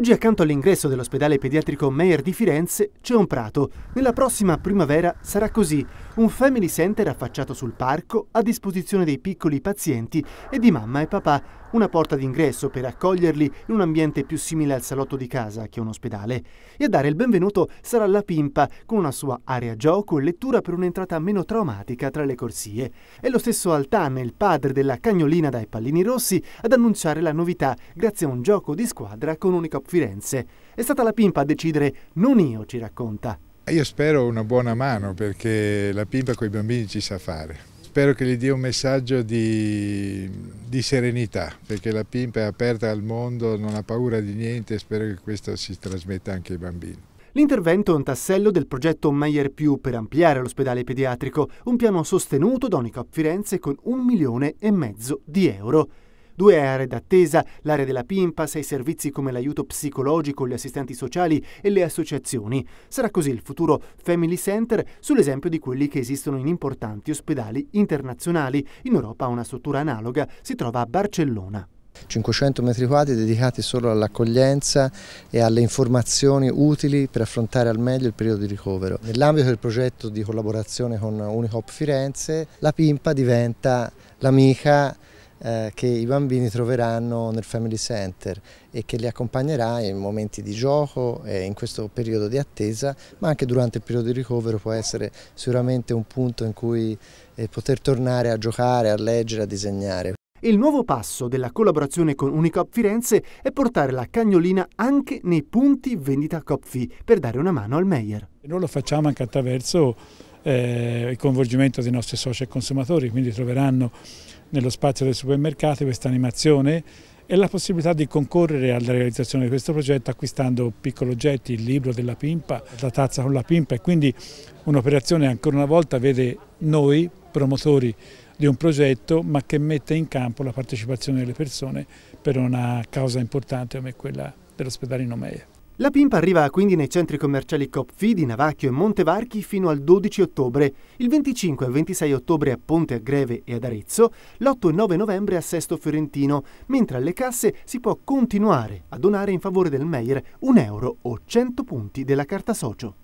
Oggi accanto all'ingresso dell'ospedale pediatrico Meyer di Firenze c'è un prato. Nella prossima primavera sarà così, un family center affacciato sul parco a disposizione dei piccoli pazienti e di mamma e papà una porta d'ingresso per accoglierli in un ambiente più simile al salotto di casa che un ospedale. E a dare il benvenuto sarà la Pimpa, con una sua area gioco e lettura per un'entrata meno traumatica tra le corsie. È lo stesso Altan, il padre della cagnolina dai pallini rossi, ad annunciare la novità grazie a un gioco di squadra con Unicop Firenze. È stata la Pimpa a decidere, non io, ci racconta. Io spero una buona mano perché la Pimpa con i bambini ci sa fare. Spero che gli dia un messaggio di, di serenità, perché la Pimpa è aperta al mondo, non ha paura di niente e spero che questo si trasmetta anche ai bambini. L'intervento è un tassello del progetto Meyer Più per ampliare l'ospedale pediatrico, un piano sostenuto da Unicop Firenze con un milione e mezzo di euro. Due aree d'attesa, l'area della Pimpa, sei servizi come l'aiuto psicologico, gli assistenti sociali e le associazioni. Sarà così il futuro Family Center sull'esempio di quelli che esistono in importanti ospedali internazionali. In Europa una struttura analoga si trova a Barcellona. 500 metri quadri dedicati solo all'accoglienza e alle informazioni utili per affrontare al meglio il periodo di ricovero. Nell'ambito del progetto di collaborazione con Unicop Firenze, la Pimpa diventa l'amica eh, che i bambini troveranno nel Family Center e che li accompagnerà in momenti di gioco, e in questo periodo di attesa, ma anche durante il periodo di ricovero può essere sicuramente un punto in cui eh, poter tornare a giocare, a leggere, a disegnare. Il nuovo passo della collaborazione con Unicop Firenze è portare la cagnolina anche nei punti vendita Copfi per dare una mano al Meyer. Noi lo facciamo anche attraverso eh, il coinvolgimento dei nostri soci e consumatori, quindi troveranno nello spazio dei supermercati questa animazione e la possibilità di concorrere alla realizzazione di questo progetto acquistando piccoli oggetti, il libro della pimpa, la tazza con la pimpa e quindi un'operazione ancora una volta vede noi promotori di un progetto ma che mette in campo la partecipazione delle persone per una causa importante come quella dell'ospedale in Omeia. La Pimpa arriva quindi nei centri commerciali Copfi di Navacchio e Montevarchi fino al 12 ottobre, il 25 e 26 ottobre a Ponte a Greve e ad Arezzo, l'8 e 9 novembre a Sesto Fiorentino, mentre alle casse si può continuare a donare in favore del Meyer un euro o 100 punti della carta socio.